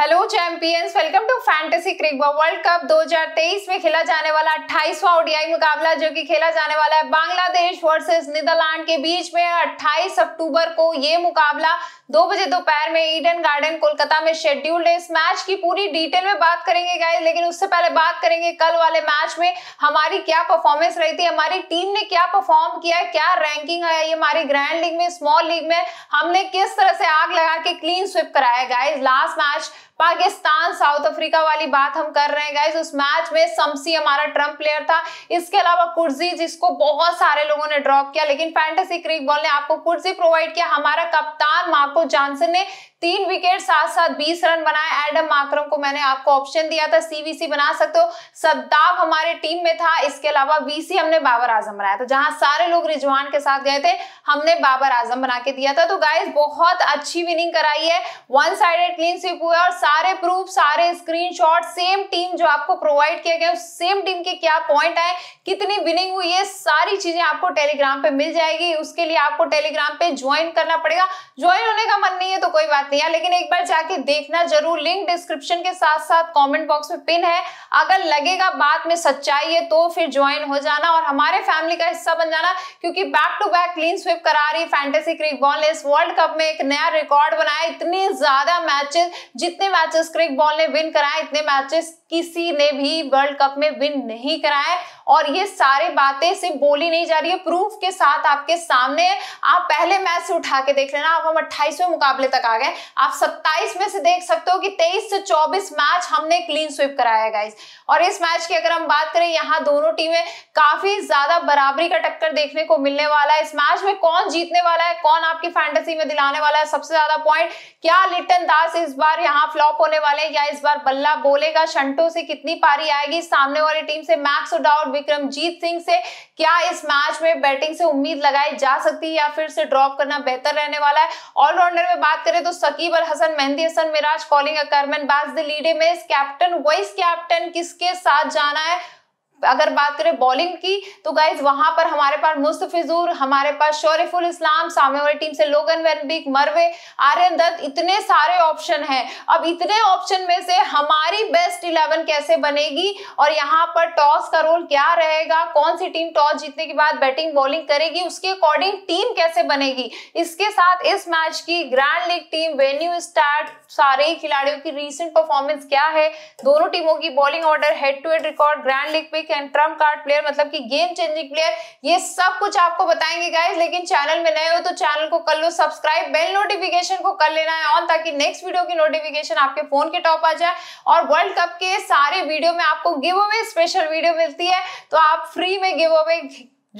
hello champions welcome to fantasy Cricball world cup 2023 में खेला जाने वाला अट्ठाईसवा ओडीआई मुकाबला जो कि खेला जाने वाला है बांग्लादेश वर्सेस नीदरलैंड के बीच में 28 अक्टूबर को ये मुकाबला दो बजे दोपहर में ईडन गार्डन कोलकाता में शेड्यूल्ड है इस मैच की पूरी डिटेल में बात करेंगे गाइस लेकिन उससे पहले बात करेंगे कल वाले मैच में हमारी क्या परफॉर्मेंस रही थी हमारी टीम ने क्या परफॉर्म किया क्या रैंकिंग है ये हमारी ग्रैंड लीग में स्मॉल लीग में हमने किस तरह से आग लगा के क्लीन स्विप कराया guys last match Pakistan South Africa वाली बात हम कर रहे हैं गाइज उस मैच में समसी हमारा ट्रम्प प्लेयर था इसके अलावा कुर्जी जिसको बहुत सारे लोगों ने ड्रॉप किया लेकिन फैंटेसी क्रिक बॉल ने आपको कुर्जी प्रोवाइड किया हमारा कप्तान मार्को जॉनसन ने तीन विकेट साथ साथ बीस रन बनाए एडम माक्रम को मैंने आपको ऑप्शन दिया था सीवीसी बना सकते हो सद्दाब हमारे टीम में था इसके अलावा बीसी हमने बाबर आजम बनाया था जहां सारे लोग रिजवान के साथ गए थे हमने बाबर आजम बना के दिया था तो गाइज बहुत अच्छी विनिंग कराई है वन साइडेड क्लीन स्वीप हुआ और सारे प्रूफ सारे स्क्रीन सेम टीम जो आपको प्रोवाइड किया गया सेम टीम के क्या पॉइंट आए कितनी विनिंग हुई है सारी चीजें आपको टेलीग्राम पे मिल जाएगी उसके लिए आपको टेलीग्राम पे ज्वाइन करना पड़ेगा ज्वाइन होने का मन नहीं है तो कोई बात नहीं है लेकिन एक बार जाके देखना जरूर लिंक डिस्क्रिप्शन के साथ साथ कमेंट बॉक्स में पिन है अगर लगेगा बात में सच्चाई है तो फिर ज्वाइन हो जाना और हमारे फैमिली का हिस्सा बन जाना क्योंकि back to back clean sweep करा रही फैंटेसी क्रिक बॉल ने इस वर्ल्ड कप में एक नया रिकॉर्ड बनाया इतनी ज्यादा मैचेस जितने मैचेस क्रिक बॉल ने विन कराए इतने मैचेस किसी ने भी वर्ल्ड कप में विन नहीं कराया और ये सारे बातें सिर्फ बोली नहीं जा रही है प्रूफ के साथ आपके सामने आप पहले मैच से उठा के देख लेना आप हम 28वें मुकाबले तक आ गए आप 27 में से देख सकते हो कि 23 से 24 मैच हमने क्लीन स्वीप कराया गाइज और इस मैच की अगर हम बात करें यहाँ दोनों टीमें काफी ज्यादा बराबरी का टक्कर देखने को मिलने वाला है इस मैच में कौन जीतने वाला है कौन आपकी फैंटेसी में दिलाने वाला है सबसे ज्यादा पॉइंट क्या लिटन दास इस बार यहाँ फ्लॉप होने वाले या इस बार बल्ला बोलेगा शंट घंटों से कितनी पारी आएगी सामने वाली टीम से मैक्स उडाउट विक्रमजीत सिंह से क्या इस मैच में बैटिंग से उम्मीद लगाई जा सकती है या फिर से ड्रॉप करना बेहतर रहने वाला है ऑलराउंडर में बात करें तो Shakib Al Hasan Mehidy Hasan Miraz Colin Ackermann Bas de Leede में कैप्टन वाइस कैप्टन किसके साथ जाना है अगर बात करें बॉलिंग की तो गाइज वहां पर हमारे पास मुस्तफिजूर हमारे पास शौरिफुल इस्लाम सामने वाली टीम से लोगन वेनबिक मरवे आर्यन दत्त इतने सारे ऑप्शन हैं अब इतने ऑप्शन में से हमारी बेस्ट इलेवन कैसे बनेगी और यहाँ पर टॉस का रोल क्या रहेगा कौन सी टीम टॉस जीतने के बाद बैटिंग बॉलिंग करेगी उसके अकॉर्डिंग टीम कैसे बनेगी इसके साथ इस मैच की grand league team venue start सारे ही खिलाड़ियों की रिसेंट परफॉर्मेंस क्या है दोनों टीमों की bowling order head to head record grand league पे कैन ट्रम्प कार्ड प्लेयर मतलब कि गेम चेंजिंग प्लेयर ये सब कुछ आपको बताएंगे गाइज लेकिन चैनल में नए हो तो चैनल को कर लो सब्सक्राइब बेल नोटिफिकेशन को कर लेना है ऑन ताकि नेक्स्ट वीडियो की नोटिफिकेशन आपके फोन के टॉप आ जाए और वर्ल्ड कप के सारे वीडियो में आपको गिव अवे स्पेशल वीडियो मिलती है तो आप फ्री में गिव अवे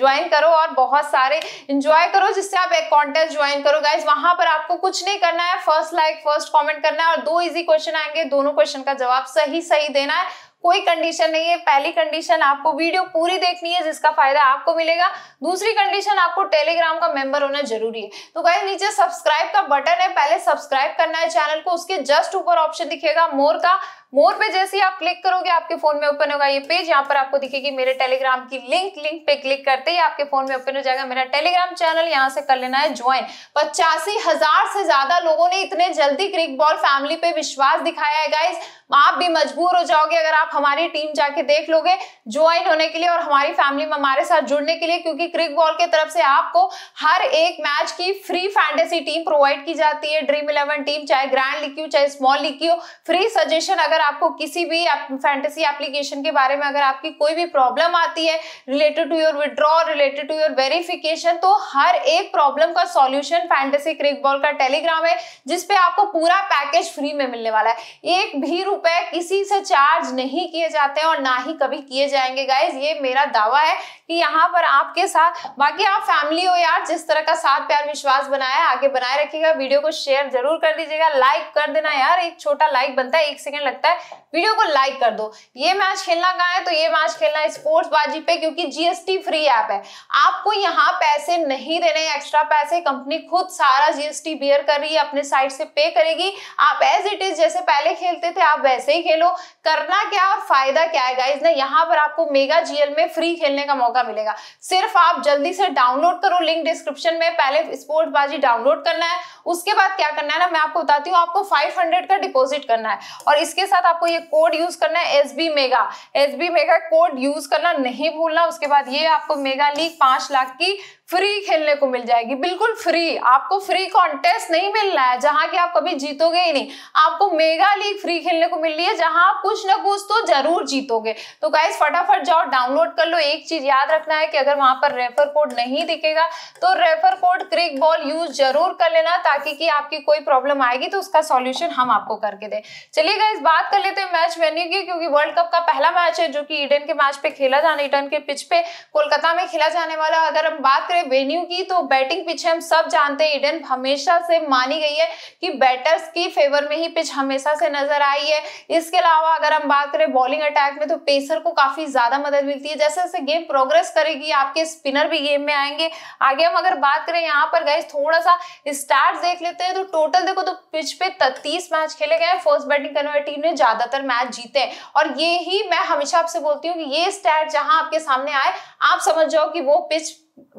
ज्वाइन करो और बहुत सारे इंजॉय करो जिससे आप एक कॉन्टेस्ट ज्वाइन करो गाइज वहां पर आपको कुछ नहीं करना है फर्स्ट लाइक फर्स्ट कमेंट करना है और दो इजी क्वेश्चन आएंगे दोनों क्वेश्चन का जवाब सही सही देना है कोई कंडीशन नहीं है पहली कंडीशन आपको वीडियो पूरी देखनी है जिसका फायदा आपको मिलेगा दूसरी कंडीशन आपको टेलीग्राम का मेंबर होना जरूरी है तो गाइस नीचे सब्सक्राइब का बटन है पहले सब्सक्राइब करना है चैनल को उसके जस्ट ऊपर ऑप्शन दिखेगा मोर का मोर पे जैसे ही आप क्लिक करोगे आपके फोन में ओपन होगा ये पेज यहाँ पर आपको दिखेगी मेरे टेलीग्राम की लिंक लिंक पे क्लिक करते ही आपके फोन में ओपन हो जाएगा मेरा टेलीग्राम चैनल यहाँ से कर लेना है ज्वाइन पचासी हजार से ज्यादा लोगों ने इतने जल्दी क्रिक बॉल फैमिली पे विश्वास दिखाया है गाइज आप भी मजबूर हो जाओगे अगर आप हमारी टीम जाके देख लोगे ज्वाइन होने के लिए और हमारी फैमिली में हमारे साथ जुड़ने के लिए क्योंकि क्रिक बॉल की तरफ से आपको हर एक मैच की फ्री फैंटेसी टीम प्रोवाइड की जाती है ड्रीम इलेवन टीम चाहे ग्रैंड हो चाहे स्मॉल हो फ्री सजेशन अगर अगर आपको किसी भी फैंटेसी एप्लीकेशन के बारे में अगर आपकी कोई भी प्रॉब्लम आती है related to your withdraw related to your verification तो हर एक प्रॉब्लम का सॉल्यूशन फैंटेसी क्रिकबॉल का टेलीग्राम है जिसपे आपको पूरा पैकेज फ्री में मिलने वाला है एक भी रुपए किसी से चार्ज नहीं किए जाते और ना ही कभी किए जाएंगे गाइज ये मेरा दावा है कि यहाँ पर आपके साथ बाकी आप फैमिली हो यार जिस तरह का साथ प्यार विश्वास बनाया आगे बनाए रखिएगा वीडियो को शेयर जरूर कर दीजिएगा लाइक कर देना यार एक छोटा लाइक बनता है एक सेकेंड लगता है है वीडियो को लाइक कर दो ये मैच खेलना कहाँ है तो ये मैच खेलना है स्पोर्ट्स बाजी पे क्योंकि जीएसटी फ्री ऐप है आपको यहाँ पैसे नहीं देने एक्स्ट्रा पैसे कंपनी खुद सारा जीएसटी बियर कर रही है अपने साइड से पे करेगी आप एज इट इज जैसे पहले खेलते थे आप वैसे ही खेलो करना क्या और फायदा क्या है गाइज ना यहाँ पर आपको मेगा जीएल में फ्री खेलने का मौका मिलेगा सिर्फ आप जल्दी से डाउनलोड करो लिंक डिस्क्रिप्शन में पहले स्पोर्ट्स बाजी डाउनलोड करना है उसके बाद क्या करना है ना मैं आपको बताती हूँ आपको फाइव का डिपोजिट करना है और इसके साथ साथ आपको ये कोड यूज करना है S B mega S B mega code use करना नहीं भूलना उसके बाद ये आपको मेगा लीग पांच लाख की फ्री खेलने को मिल जाएगी बिल्कुल फ्री आपको फ्री कॉन्टेस्ट नहीं मिलना है जहां की आप कभी जीतोगे ही नहीं आपको मेगा लीग फ्री खेलने को मिल रही है जहां आप कुछ ना कुछ तो जरूर जीतोगे तो गाइज फटाफट जाओ डाउनलोड कर लो एक चीज याद रखना है कि अगर वहां पर रेफर कोड नहीं दिखेगा तो refer code Cricball use जरूर कर लेना ताकि कि आपकी कोई प्रॉब्लम आएगी तो उसका सोल्यूशन हम आपको करके दे चलिए गाइज बात कर लेते हैं मैच वेन्यू की क्योंकि वर्ल्ड कप का पहला मैच है जो कि ईडन के मैच पे खेला जाने ईडन के पिच पे कोलकाता में खेला जाने वाला अगर हम बात करें करें वेन्यू की तो बैटिंग पिच हम सब जानते हैं ईडन हमेशा से मानी गई है कि बैटर्स की फेवर में ही पिच हमेशा से नजर आई है इसके अलावा अगर हम बात करें बॉलिंग अटैक में तो पेसर को काफी ज्यादा मदद मिलती है जैसे जैसे गेम प्रोग्रेस करेगी आपके स्पिनर भी गेम में आएंगे आगे हम अगर बात करें यहाँ पर गए थोड़ा सा स्टार्ट देख लेते हैं तो टोटल देखो तो पिच पे तत्तीस मैच खेले गए फर्स्ट बैटिंग करने वाली टीम ने ज्यादातर मैच जीते और ये ही मैं हमेशा आपसे बोलती हूँ कि ये स्टैट जहां आपके सामने आए आप समझ जाओ कि वो पिच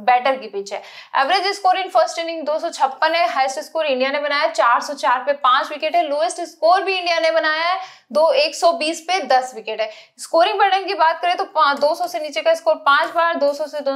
बैटर के पीछे average score in first inning दो है हाईएस्ट स्कोर इंडिया ने बनाया 404 पे पांच विकेट है लोएस्ट स्कोर भी इंडिया ने बनाया है दो बीस पे 10 विकेट है स्कोरिंग बर्डन की बात करें तो 200 से नीचे का स्कोर पांच बार 200 से दो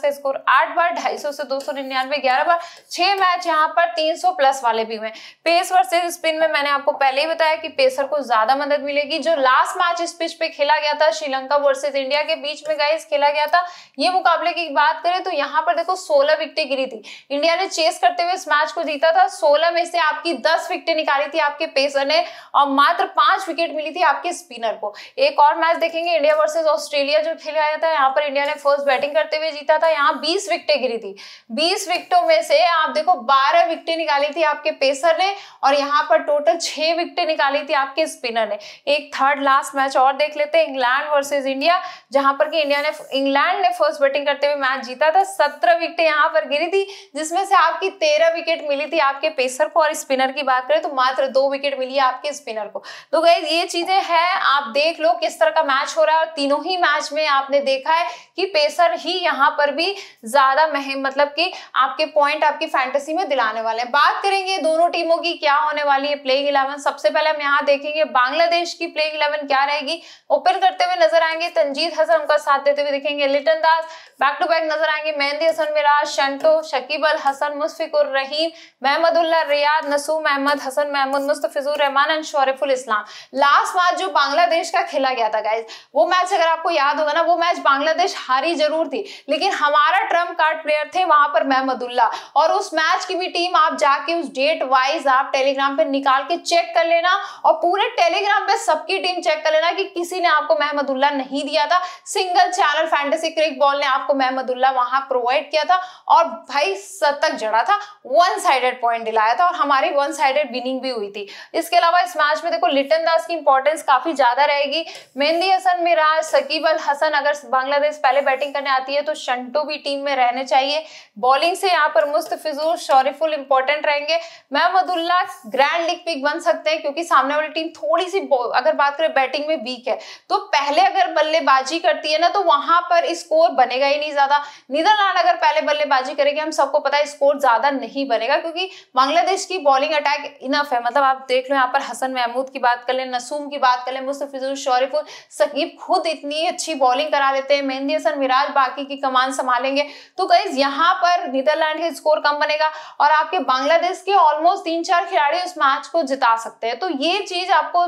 का स्कोर आठ बार 250 से दो सौ निन्यानवे ग्यारह बार छह मैच यहाँ पर 300 प्लस वाले भी हुए पेस वर्सेज स्पिन में मैंने आपको पहले ही बताया कि पेसर को ज्यादा मदद मिलेगी जो लास्ट मैच इस पिच पे खेला गया था श्रीलंका वर्सेज इंडिया के बीच में गाइस खेला गया था ये मुकाबले की बात करें तो यहाँ पर देखो सोलह विकटें गिरी थी इंडिया ने चेस करते हुए इस मैच को जीता था सोलह में से आपकी दस विकटें निकाली थी आपके पेसर ने और मात्र पांच विकेट मिली थी आपके स्पिनर को एक और मैच देखेंगे इंडिया वर्सेज ऑस्ट्रेलिया जो खेला गया था यहाँ पर इंडिया ने फर्स्ट बैटिंग करते हुए जीता था यहाँ बीस विकटें गिरी थी बीस विकटों में से आप देखो बारह विकटें निकाली थी आपके पेसर ने और यहाँ पर टोटल छह विकटें निकाली थी आपके स्पिनर ने एक थर्ड लास्ट मैच और देख लेते हैं इंग्लैंड वर्सेज इंडिया जहां पर कि इंडिया ने इंग्लैंड ने फर्स्ट बैटिंग करते हुए मैच जीता था सत्रह विकटें यहाँ पर गिरी थी जिसमें से आपकी तेरह विकेट मिली थी आपके पेसर को और स्पिनर की बात करें तो मात्र दो विकेट मिली आपके स्पिनर को तो गई गाइज मतलब ये चीजें हैं आप देख लो किस तरह का मैच हो रहा है और तीनों ही मैच में आपने देखा है कि पेसर ही यहाँ पर भी ज्यादा महम मतलब कि आपके पॉइंट आपकी फैंटेसी में दिलाने वाले हैं बात करेंगे दोनों टीमों की क्या होने वाली है प्लेइंग इलेवन सबसे पहले हम यहाँ देखेंगे बांग्लादेश की प्लेइंग इलेवन क्या रहेगी ओपन करते हुए नजर आएंगे तंजीद हसन उनका साथ देते हुए देखेंगे Litton Das back to back नजर आएंगे Mehidy Hasan Miraz Shanto Shakib Al Hasan Mushfiqur Rahim Mahmudullah Riyad Nasum Ahmed Hasan Mahmud Mustafizur Rahman and Shoriful Islam last match जो बांग्लादेश का खेला गया था गाइज वो मैच अगर आपको याद होगा ना वो मैच बांग्लादेश हारी जरूर थी लेकिन हमारा ट्रम्प कार्ड प्लेयर थे वहां पर महमदुल्ला और उस मैच की भी टीम आप जाके उस डेट वाइज आप टेलीग्राम पे निकाल के चेक कर लेना और पूरे टेलीग्राम पे सबकी टीम चेक कर लेना कि किसी ने आपको महमदुल्ला नहीं दिया था सिंगल चैनल फैंटेसी क्रिक बॉल ने आपको महमदुल्ला वहां प्रोवाइड किया था और भाई शतक जड़ा था वन साइडेड पॉइंट दिलाया था और हमारी वन साइडेड विनिंग भी हुई थी इसके अलावा इस मैच में देखो लिटन दास की इंपॉर्टेंस काफी ज्यादा रहेगी मेहंदी हसन मिराज सकीब अल हसन अगर बांग्लादेश पहले बैटिंग करने आती है तो शंटो भी टीम में रहने चाहिए बॉलिंग से यहाँ पर मुस्तफिजुर शौरीफुल इंपॉर्टेंट रहेंगे महमदुल्ला ग्रैंड लीग पिक बन सकते हैं क्योंकि सामने वाली टीम थोड़ी सी अगर बात करें बैटिंग में वीक है तो पहले अगर बल्लेबाजी करती है ना तो वहां पर स्कोर बनेगा ही नहीं ज्यादा नीदरलैंड अगर पहले बल्लेबाजी करेगी हम सबको पता है स्कोर ज्यादा नहीं बनेगा क्योंकि बांग्लादेश की बॉलिंग अटैक इनफ है मतलब आप देख लो यहाँ पर हसन महमूद की बात कर ले लें नसूम की बात कर लें मुस्तफिजुल शरीफ सकीब खुद इतनी अच्छी बॉलिंग करा देते हैं मेहंदी हसन मिराज बाकी की कमान संभालेंगे तो गाइज यहाँ पर नीदरलैंड का स्कोर कम बनेगा और आपके बांग्लादेश के ऑलमोस्ट तीन चार खिलाड़ी उस मैच को जिता सकते हैं तो ये चीज आपको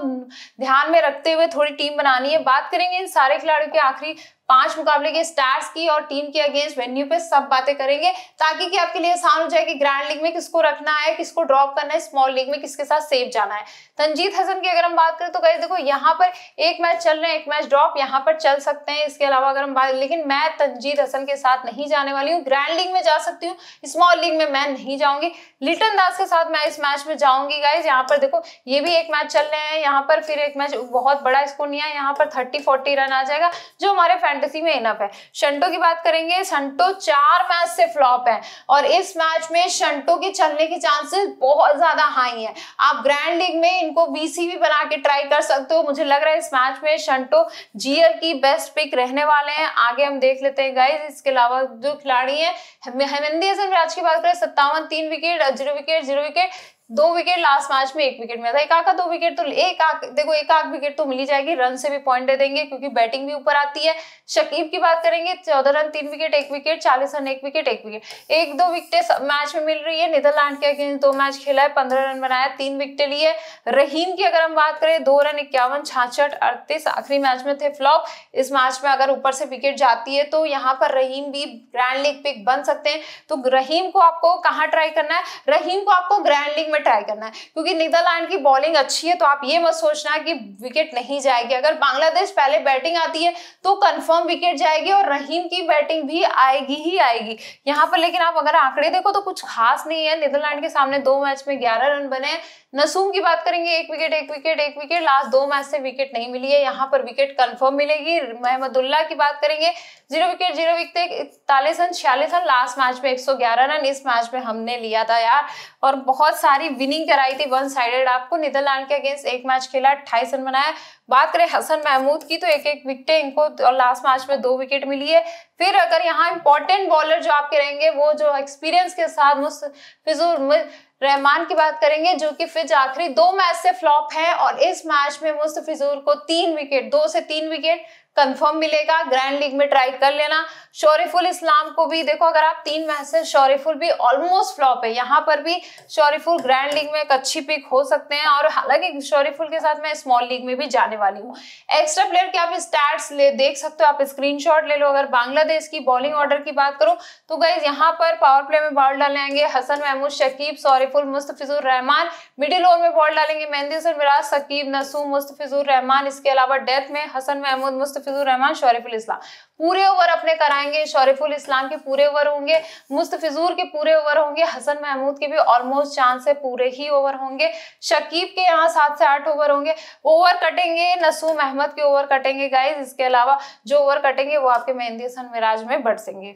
ध्यान में रखते हुए थोड़ी टीम बनानी है बात करेंगे इन सारे खिलाड़ियों के आखिरी पांच मुकाबले के स्टार्स की और टीम के अगेंस्ट वेन्यू पे सब बातें करेंगे ताकि कि आपके लिए आसान हो जाए कि ग्रैंड लीग में किसको रखना है किसको ड्रॉप करना है स्मॉल लीग में किसके साथ सेफ जाना है तंजीत हसन की अगर हम बात करें तो गए देखो यहाँ पर एक मैच चल रहे हैं एक मैच ड्रॉप यहाँ पर चल सकते हैं इसके अलावा अगर हम बात लेकिन मैं तंजीत हसन के साथ नहीं जाने वाली हूँ ग्रैंड लीग में जा सकती हूँ स्मॉल लीग में मैं नहीं जाऊंगी लिटन दास के साथ मैं इस मैच में जाऊंगी गाइज यहाँ पर देखो ये भी एक मैच चल रहे हैं यहाँ पर फिर एक मैच बहुत बड़ा स्कोर नहीं है यहाँ पर थर्टी फोर्टी रन आ जाएगा जो हमारे फैंड फैंटेसी में इनफ है शंटो की बात करेंगे शंटो चार मैच से फ्लॉप है और इस मैच में शंटो के चलने के चांसेस बहुत ज्यादा हाई है आप ग्रैंड लीग में इनको बीसी भी बना के ट्राई कर सकते हो मुझे लग रहा है इस मैच में शंटो जीएल की बेस्ट पिक रहने वाले हैं आगे हम देख लेते हैं गाइज इसके अलावा जो खिलाड़ी है हेमंदी हसन राज की बात करें सत्तावन तीन wicket zero wicket zero wicket दो विकेट लास्ट मैच में एक विकेट में था एक आका दो विकेट तो एक आक देखो एक आक विकेट तो मिली जाएगी रन से भी पॉइंट दे देंगे क्योंकि बैटिंग भी ऊपर आती है शकीब की बात करेंगे चौदह रन तीन विकेट एक विकेट चालीस रन एक विकेट एक विकेट एक दो विकेटें मैच में मिल रही है नीदरलैंड के अगेंस्ट दो मैच खेला है पंद्रह रन बनाया तीन विकेट लिए रहीम की अगर हम बात करें दो रन इक्यावन छाछठ अड़तीस आखिरी मैच में थे फ्लॉप इस मैच में अगर ऊपर से विकेट जाती है तो यहाँ पर रहीम भी ग्रैंड लीग पिक बन सकते हैं तो रहीम को आपको कहाँ ट्राई करना है रहीम को आपको ग्रैंड लीग में ट्राई करना है क्योंकि नीदरलैंड की बॉलिंग अच्छी है तो आप ये मत सोचना कि विकेट नहीं जाएगी अगर बांग्लादेश पहले बैटिंग आती है तो कंफर्म विकेट जाएगी और रहीम की बैटिंग भी आएगी ही आएगी यहाँ पर लेकिन आप अगर आंकड़े देखो तो कुछ खास नहीं है नीदरलैंड के सामने दो मैच में ग्यारह रन बने नसूम की बात करेंगे एक विकेट एक विकेट एक विकेट लास्ट दो मैच से विकेट नहीं मिली है यहाँ पर विकेट कंफर्म मिलेगी महमदुल्ला की बात करेंगे जीरो विकेट जीरो विकेट इकतालीस रन छियालीस रन लास्ट मैच में ग्यारह रन इस मैच में हमने लिया था यार और बहुत सारी विनिंग कराई थी वन साइडेड आपको नीदरलैंड के अगेंस्ट एक मैच खेला अट्ठाईस रन बनाया बात करें हसन महमूद की तो एक एक विकेट इनको और लास्ट मैच में दो विकेट मिली है फिर अगर यहाँ इंपॉर्टेंट बॉलर जो आपके रहेंगे वो जो एक्सपीरियंस के साथ मुस्त फिजूर रहमान की बात करेंगे जो कि फिज आखिरी दो मैच से फ्लॉप है और इस मैच में मुस्तफिजूर को तीन विकेट दो से तीन विकेट कंफर्म मिलेगा ग्रैंड लीग में ट्राई कर लेना शौरीफुल इस्लाम को भी देखो अगर आप तीन मैच से शौरीफुल भी ऑलमोस्ट फ्लॉप है यहाँ पर भी शौरीफुल ग्रैंड लीग में एक अच्छी पिक हो सकते हैं और हालांकि शौरीफुल के साथ मैं स्मॉल लीग में भी जाने वाली हूँ एक्स्ट्रा प्लेयर के आप स्टैट्स ले देख सकते हो आप स्क्रीन ले लो अगर बांग्लादेश की बॉलिंग ऑर्डर की बात करूँ तो गई यहाँ पर पावर प्ले में बॉल डालेंगे हसन महमूद शकीब शौरीफुल मुस्तफिजुर रहमान मिडिल ओवर में बॉल डालेंगे मेहंदी सर मिराज शकीब नसूम मुस्तफिजुर रहमान इसके अलावा डेथ में हसन महमूद मुस्तफ मुस्तफिजुर रहमान शौरफुल इस्लाम पूरे ओवर अपने कराएंगे शौरफुल इस्लाम के पूरे ओवर होंगे मुस्तफिजूर के पूरे ओवर होंगे हसन महमूद के भी ऑलमोस्ट चांस है पूरे ही ओवर होंगे शकीब के यहाँ सात से आठ ओवर होंगे ओवर कटेंगे नसूम अहमद के ओवर कटेंगे गाइज इसके अलावा जो ओवर कटेंगे वो आपके मेहंदी हसन मिराज में बढ़ सेंगे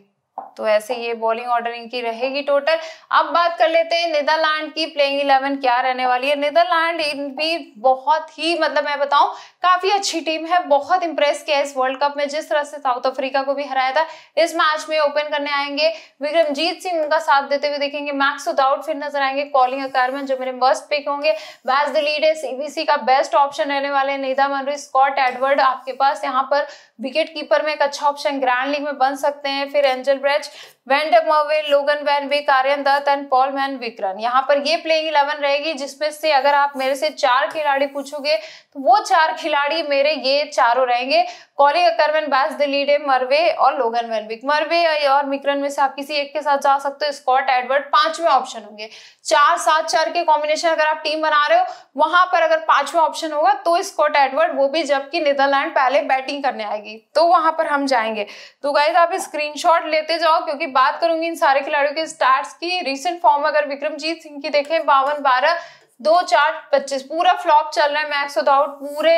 तो ऐसे ये बॉलिंग ऑर्डर इनकी रहेगी टोटल अब बात कर लेते हैं नीदरलैंड की प्लेइंग इलेवन क्या रहने वाली है नीदरलैंड भी बहुत ही मतलब मैं बताऊं काफी अच्छी टीम है बहुत इंप्रेस किया इस वर्ल्ड कप में जिस तरह से साउथ अफ्रीका को भी हराया था इस मैच में ओपन करने आएंगे विक्रमजीत सिंह उनका साथ देते हुए देखेंगे मैक्स उदाउट फिर नजर आएंगे कॉलिंग अकारमन जो मेरे मस्ट पिक होंगे बैस द लीडर सीबीसी का बेस्ट ऑप्शन रहने वाले नीदा मनरी स्कॉट एडवर्ड आपके पास यहाँ पर विकेट कीपर में एक अच्छा ऑप्शन ग्रैंड लीग में बन सकते हैं फिर angel bread stretch वेंडमोवे Logan van Beek Aryan Dutt and Paul van Meekeren यहाँ पर ये प्लेइंग इलेवन रहेगी जिसमें से अगर आप मेरे से चार खिलाड़ी पूछोगे तो वो चार खिलाड़ी मेरे ये चारों रहेंगे कॉलिंग अकरमैन बैस द दिलीडे मरवे और लोगन वैन विक मरवे और विक्रन में से आप किसी एक के साथ जा सकते हो स्कॉट एडवर्ड पांचवें ऑप्शन होंगे चार सात चार के कॉम्बिनेशन अगर आप टीम बना रहे हो वहां पर अगर पांचवा ऑप्शन होगा तो स्कॉट एडवर्ड वो भी जबकि नीदरलैंड पहले बैटिंग करने आएगी तो वहां पर हम जाएंगे तो गाइज आप स्क्रीनशॉट लेते जाओ क्योंकि बात करूंगी इन सारे खिलाड़ियों के स्टार्स की रिसेंट फॉर्म अगर विक्रमजीत सिंह की देखें बावन बारह दो चार पच्चीस पूरा फ्लॉप चल रहा है मैक्स विदाउट पूरे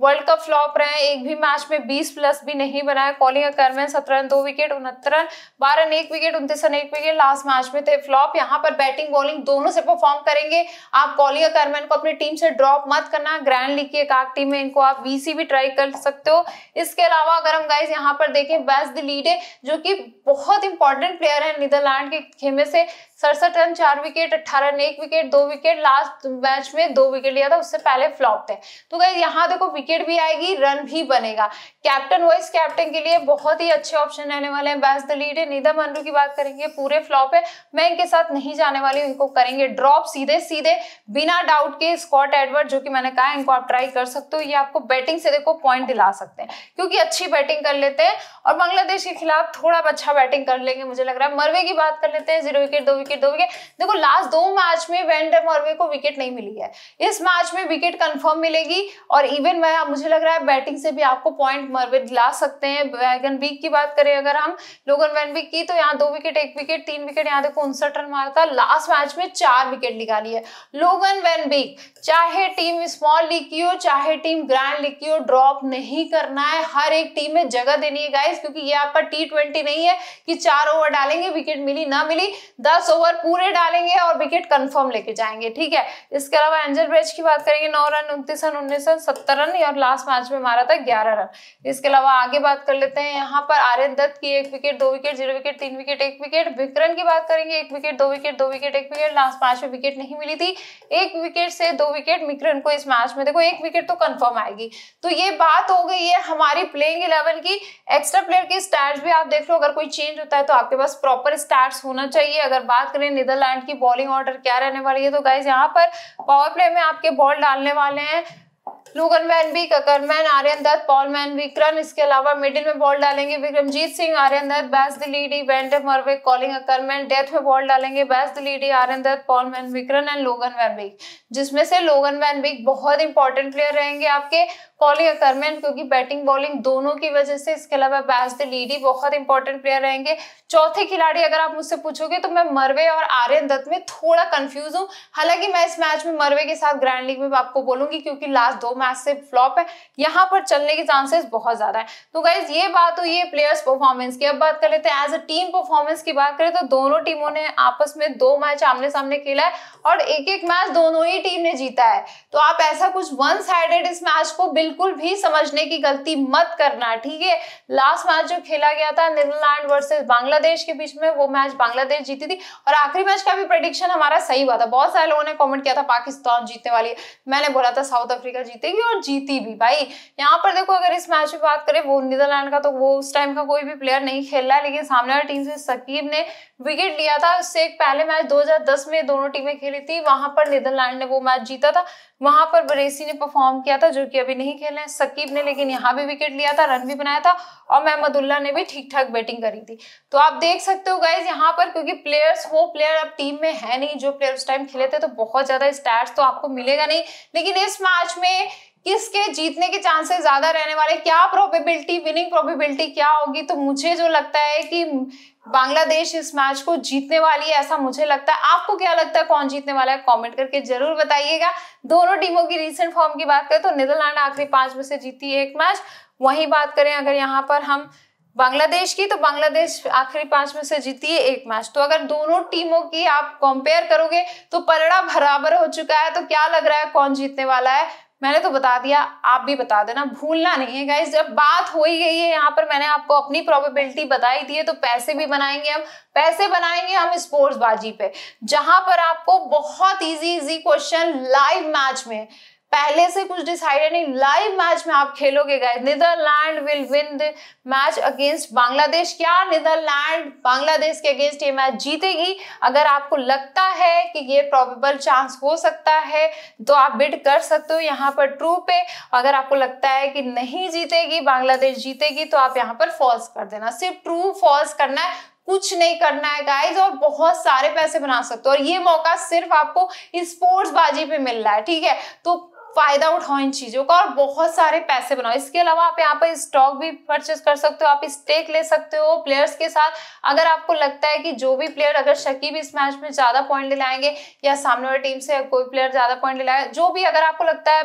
वर्ल्ड कप फ्लॉप रहे एक भी मैच में 20 प्लस भी नहीं बनाया कॉलिंग अकर में सत्रह रन दो विकेट उनहत्तर रन बारह रन एक विकेट उनतीस रन एक विकेट लास्ट मैच में थे फ्लॉप यहाँ पर बैटिंग बॉलिंग दोनों से परफॉर्म करेंगे आप कॉलिंग अकरमैन को अपनी टीम से ड्रॉप मत करना ग्रैंड लीग की एक आग टीम है इनको आप वीसी भी ट्राई कर सकते हो इसके अलावा अगर हम गाइज यहाँ पर देखें बेस्ट द है जो कि बहुत इंपॉर्टेंट प्लेयर है नीदरलैंड के खेमे से सड़सठ रन चार विकेट अट्ठारह रन एक विकेट दो विकेट लास्ट मैच में दो विकेट लिया था उससे पहले फ्लॉप थे तो गाइज यहाँ देखो विकेट भी आएगी रन भी बनेगा कैप्टन वाइस कैप्टन के लिए बहुत ही अच्छे ऑप्शन रहने वाले हैं बैस द लीड है निधम अनरू की बात करेंगे पूरे फ्लॉप है मैं इनके साथ नहीं जाने वाली हूँ इनको करेंगे ड्रॉप सीधे सीधे बिना डाउट के स्कॉट एडवर्ड जो कि मैंने कहा इनको आप ट्राई कर सकते हो ये आपको बैटिंग से देखो पॉइंट दिला सकते हैं क्योंकि अच्छी बैटिंग कर लेते हैं और बांग्लादेश के खिलाफ थोड़ा अच्छा बैटिंग कर लेंगे मुझे लग रहा है मरवे की बात कर लेते हैं जीरो विकेट दो विकेट दो विकेट देखो लास्ट दो मैच में वेंडर मरवे को विकेट नहीं मिली है इस मैच में विकेट कंफर्म मिलेगी और इवन मैं है मुझे लग रहा है बैटिंग से भी आपको पॉइंट मरविद ला सकते हैं वैगन वीक की बात करें अगर हम लोगन वैन वीक की तो यहाँ दो विकेट एक विकेट तीन विकेट यहाँ देखो उनसठ रन मारता लास्ट मैच में चार विकेट निकाली है लोगन वैन वीक चाहे टीम स्मॉल लीग की हो चाहे टीम ग्रैंड लीग की हो ड्रॉप नहीं करना है हर एक टीम में जगह देनी है गाइस क्योंकि ये आपका टी ट्वेंटी नहीं है कि चार ओवर डालेंगे विकेट मिली ना मिली दस ओवर पूरे डालेंगे और विकेट कंफर्म लेके जाएंगे ठीक है इसके अलावा एंजल ब्रेज की बात करेंगे नौ रन उन्तीस रन उन्नीस रन सत्तर रन ही और लास्ट मैच में मारा था ग्यारह रन इसके अलावा आगे बात कर लेते हैं यहाँ पर आर्यन दत्त की एक विकेट दो विकेट जीरो विकेट तीन विकेट एक विकेट विक्रम की बात करेंगे एक विकेट दो विकेट दो विकेट एक विकेट लास्ट मैच में विकेट नहीं मिली थी एक विकेट से दो विकेट विक्रम को इस मैच में देखो एक विकेट तो कन्फर्म आएगी तो ये बात हो गई है हमारी प्लेइंग इलेवन की एक्स्ट्रा प्लेयर की स्टैट्स भी आप देख लो अगर कोई चेंज होता है तो आपके पास प्रॉपर स्टैट्स होना चाहिए अगर बात करें नीदरलैंड की बॉलिंग ऑर्डर क्या रहने वाली है तो गाइज यहाँ पर पावर प्ले में आपके बॉल डालने वाले हैं लूगन मैन भी मैन आर्यन दत्त पॉलमैन विक्रम इसके अलावा मिडिल में बॉल डालेंगे Vikramjit Singh Aryan Dutt Bas de Leede van der Merwe Colin मैन डेथ में बॉल डालेंगे Bas de Leede Aryan Dutt मैन Vikram and Logan van Beek जिसमें से लोगन वैन बिक बहुत इंपॉर्टेंट प्लेयर रहेंगे आपके कॉलिंग अकरमैन क्योंकि बैटिंग बॉलिंग दोनों की वजह से इसके अलावा बैस द लीडी बहुत इंपॉर्टेंट प्लेयर रहेंगे चौथे खिलाड़ी अगर आप मुझसे पूछोगे तो मैं मरवे और आर्यन दत्त में थोड़ा कंफ्यूज हूँ हालांकि मैं इस मैच में मरवे के साथ ग्रैंड लीग में आपको बोलूंगी क्योंकि लास्ट दो मैसिव फ्लॉप है यहाँ पर चलने के चांसेस बहुत ज्यादा है तो गाइज ये बात हुई है प्लेयर्स परफॉर्मेंस की अब बात कर लेते हैं एज अ टीम परफॉर्मेंस की बात करें तो दोनों टीमों ने आपस में दो मैच आमने सामने खेला है और एक एक मैच दोनों ही टीम ने जीता है तो आप ऐसा कुछ वन साइडेड इस मैच को बिल्कुल भी समझने की गलती मत करना ठीक है लास्ट मैच जो खेला गया था नीदरलैंड वर्सेज बांग्लादेश के बीच में वो मैच बांग्लादेश जीती थी और आखिरी मैच का भी प्रडिक्शन हमारा सही हुआ था बहुत सारे लोगों ने कॉमेंट किया था पाकिस्तान जीतने वाली मैंने बोला था साउथ अफ्रीका जीत जीतेगी और जीती भी भाई यहाँ पर देखो अगर इस मैच की बात करें वो नीदरलैंड का तो वो उस टाइम का कोई भी प्लेयर नहीं खेल रहा है लेकिन सामने वाली टीम से सकीब ने विकेट लिया था उससे एक पहले मैच 2010 में दोनों टीमें खेली थी वहां पर नीदरलैंड ने वो मैच जीता था वहां पर बरेसी ने परफॉर्म किया था जो कि अभी नहीं खेले हैं सकीब ने लेकिन यहाँ भी विकेट लिया था रन भी बनाया था और महमदुल्ला ने भी ठीक ठाक बैटिंग करी थी तो आप देख सकते हो गाइज यहाँ पर क्योंकि प्लेयर्स वो प्लेयर अब टीम में है नहीं जो प्लेयर उस टाइम खेले थे तो बहुत ज्यादा स्टैट्स तो आपको मिलेगा नहीं लेकिन इस मैच में किसके जीतने के चांसेस ज्यादा रहने वाले क्या प्रोबेबिलिटी विनिंग प्रोबेबिलिटी क्या होगी तो मुझे जो लगता है कि बांग्लादेश इस मैच को जीतने वाली है ऐसा मुझे लगता है आपको क्या लगता है कौन जीतने वाला है कमेंट करके जरूर बताइएगा दोनों टीमों की रीसेंट फॉर्म की बात करें तो नीदरलैंड आखिरी पांच में से जीती है एक मैच वही बात करें अगर यहाँ पर हम बांग्लादेश की तो बांग्लादेश आखिरी पांच में से जीती है एक मैच तो अगर दोनों टीमों की आप कंपेयर करोगे तो पलड़ा बराबर हो चुका है तो क्या लग रहा है कौन जीतने वाला है मैंने तो बता दिया आप भी बता देना भूलना नहीं है गाइज जब बात हो ही गई है यहाँ पर मैंने आपको अपनी प्रोबेबिलिटी बताई दी है तो पैसे भी बनाएंगे हम पैसे बनाएंगे हम स्पोर्ट्स बाजी पे जहां पर आपको बहुत easy easy question live match में पहले से कुछ डिसाइडेड नहीं लाइव मैच में आप खेलोगे गए Netherland will win the match against Bangladesh क्या नीदरलैंड बांग्लादेश के अगेंस्ट ये मैच जीतेगी अगर आपको लगता है कि ये प्रॉबेबल चांस हो सकता है तो आप बिड कर सकते हो यहाँ पर ट्रू पे अगर आपको लगता है कि नहीं जीतेगी बांग्लादेश जीतेगी तो आप यहाँ पर फॉल्स कर देना सिर्फ ट्रू फॉल्स करना है कुछ नहीं करना है गाइज और बहुत सारे पैसे बना सकते हो और ये मौका सिर्फ आपको स्पोर्ट्स बाजी पे मिल रहा है ठीक है तो फायदा उठाओ इन चीज़ों का और बहुत सारे पैसे बनाओ इसके अलावा आप यहाँ पर स्टॉक भी परचेज कर सकते हो आप स्टेक ले सकते हो प्लेयर्स के साथ अगर आपको लगता है कि जो भी प्लेयर अगर शकीब इस मैच में ज़्यादा पॉइंट ले लाएंगे या सामने वाली टीम से कोई प्लेयर ज़्यादा पॉइंट ले लाएगा जो भी अगर आपको लगता है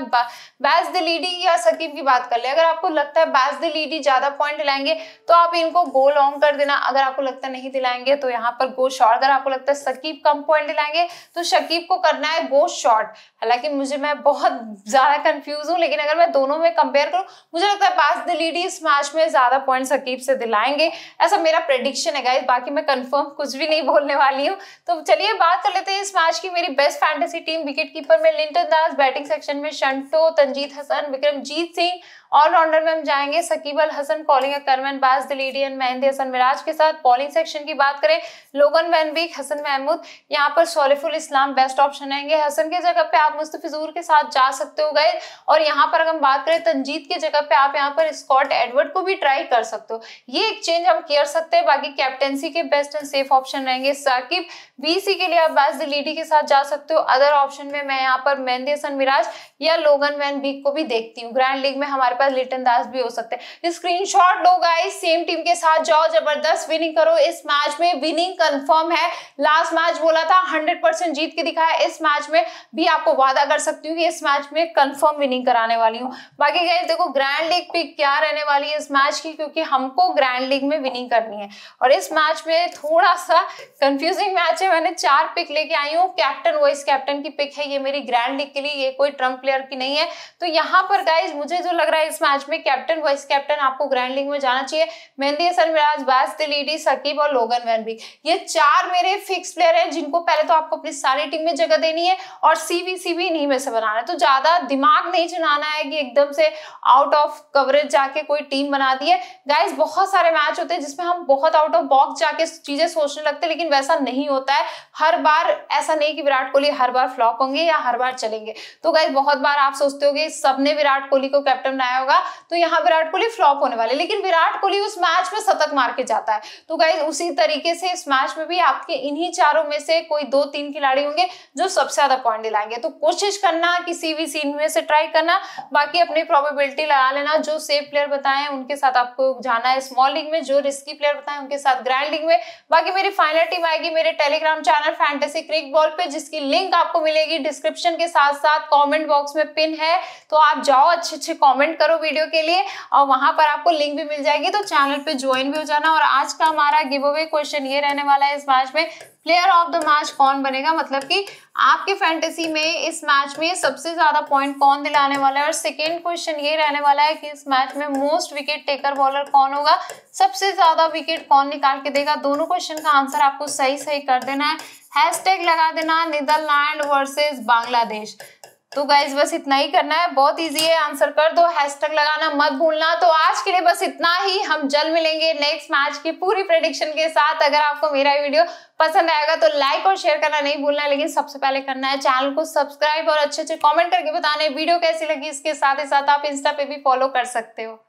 बैस द लीडी या शकीब की बात कर ले अगर आपको लगता है बैस द लीडी ज़्यादा पॉइंट लाएंगे तो आप इनको गोल लॉन्ग कर देना अगर आपको लगता नहीं दिलाएंगे तो यहाँ पर गो शॉर्ट अगर आपको लगता है शकीब कम पॉइंट दिलाएंगे तो शकीब को करना है गो शॉर्ट हालांकि मुझे मैं बहुत ज़्यादा कंफ्यूज हूँ लेकिन अगर मैं दोनों में कंपेयर करूँ मुझे लगता है पास दिलीडी इस मैच में ज़्यादा पॉइंट अकीब से दिलाएंगे ऐसा मेरा प्रडिक्शन है गाइज बाकी मैं कंफर्म कुछ भी नहीं बोलने वाली हूँ तो चलिए बात कर लेते हैं इस मैच की मेरी best fantasy team wicket keeper में लिंटन दास बैटिंग सेक्शन में शंटो तंजीत हसन विक्रमजीत सिंह ऑलराउंडर में हम जाएंगे Shakib Al Hasan Colin Ackermann Bas दिलीडियन मेहंदी हसन मिराज के साथ बॉलिंग सेक्शन की बात करें लोगन वैन बीक हसन महमूद यहाँ पर सोलिफुल इस्लाम बेस्ट ऑप्शन रहेंगे हसन की जगह पे आप मुस्तफिजूर के साथ जा सकते हो गए और यहाँ पर अगर हम बात करें तंजीद की जगह पे आप यहाँ पर स्कॉट एडवर्ड को भी ट्राई कर सकते हो ये एक चेंज हम कर सकते हैं बाकी कैप्टेंसी के बेस्ट एंड सेफ ऑप्शन रहेंगे साकिब बीसी के लिए आप बाज दिलीडी के साथ जा सकते हो अदर ऑप्शन में मैं यहाँ पर मेहंदी हसन मिराज या लोगन वैन बीक को भी देखती हूँ ग्रैंड लीग में हमारे पास लिटन दास भी हो सकते हैं स्क्रीन शॉट लो गाइस सेम टीम के साथ जाओ जबरदस्त विनिंग करो इस मैच में विनिंग कंफर्म है लास्ट मैच बोला था हंड्रेड परसेंट जीत के दिखाया इस मैच में भी आपको वादा कर सकती हूँ कि इस मैच में कंफर्म विनिंग कराने वाली हूँ बाकी गाइस देखो ग्रैंड लीग पिक क्या रहने वाली है इस मैच की क्योंकि हमको ग्रैंड लीग में विनिंग करनी है और इस मैच में थोड़ा सा कंफ्यूजिंग मैच है मैंने चार पिक लेके आई हूँ कैप्टन वाइस कैप्टन की पिक है ये मेरी ग्रैंड लीग के लिए ये कोई ट्रम्प प्लेयर की नहीं है तो यहाँ पर गाइज मुझे जो लग रहा है इस मैच में कैप्टन वाइस कैप्टन आपको ग्रैंड लीग में जाना चाहिए मेहंदी हसन मिराज बास दिलीडी सकीब और लोगन वैन भी ये चार मेरे फिक्स प्लेयर हैं जिनको पहले तो आपको अपनी सारी टीम में जगह देनी है और सीवीसी भी इन्हीं में से बनाना है तो ज्यादा दिमाग नहीं चलाना है कि एकदम से आउट ऑफ कवरेज जाके कोई टीम बना दी है गाइज बहुत सारे मैच होते हैं जिसमें हम बहुत आउट ऑफ बॉक्स जाके चीजें सोचने लगते हैं लेकिन वैसा नहीं होता है हर बार ऐसा नहीं कि विराट कोहली हर बार फ्लॉप होंगे या हर बार चलेंगे तो गाइज बहुत बार आप सोचते हो सबने विराट कोहली को कैप्टन बनाया बनाया होगा तो यहाँ विराट कोहली फ्लॉप होने वाले लेकिन विराट कोहली उस मैच में शतक मार के जाता है तो गाइज उसी तरीके से इस मैच में भी आपके इन्हीं चारों में से कोई दो तीन खिलाड़ी होंगे जो सबसे ज्यादा पॉइंट दिलाएंगे तो कोशिश करना किसी भी सीन में से ट्राई करना बाकी अपनी प्रॉबेबिलिटी लगा लेना जो सेफ प्लेयर बताए उनके साथ आपको जाना है स्मॉल लीग में जो रिस्की प्लेयर बताए उनके साथ ग्रैंड लीग में बाकी मेरी फाइनल टीम आएगी मेरे टेलीग्राम चैनल फैंटेसी क्रिक बॉल पे जिसकी लिंक आपको मिलेगी डिस्क्रिप्शन के साथ साथ कॉमेंट बॉक्स में पिन है तो आप जाओ अच्छे अच्छे कॉमेंट करो करो वीडियो के लिए और वहां पर आपको लिंक भी मिल जाएगी तो चैनल पे ज्वाइन भी हो जाना और आज का हमारा गिव अवे क्वेश्चन ये रहने वाला है इस मैच में प्लेयर ऑफ द मैच कौन बनेगा मतलब कि आपके फैंटेसी में इस मैच में सबसे ज्यादा पॉइंट कौन दिलाने वाला है और सेकेंड क्वेश्चन ये रहने वाला है कि इस मैच में मोस्ट विकेट टेकर बॉलर कौन होगा सबसे ज्यादा विकेट कौन निकाल के देगा दोनों क्वेश्चन का आंसर आपको सही सही कर देना है हैशटैग लगा देना नीदरलैंड वर्सेस बांग्लादेश तो गाइज बस इतना ही करना है बहुत इजी है आंसर कर दो हैशटैग लगाना मत भूलना तो आज के लिए बस इतना ही हम जल्द मिलेंगे नेक्स्ट मैच की पूरी प्रेडिक्शन के साथ अगर आपको मेरा वीडियो पसंद आएगा तो लाइक और शेयर करना नहीं भूलना है लेकिन सबसे पहले करना है चैनल को सब्सक्राइब और अच्छे अच्छे कॉमेंट करके बताना वीडियो कैसी लगी इसके साथ ही साथ आप इंस्टा पे भी फॉलो कर सकते हो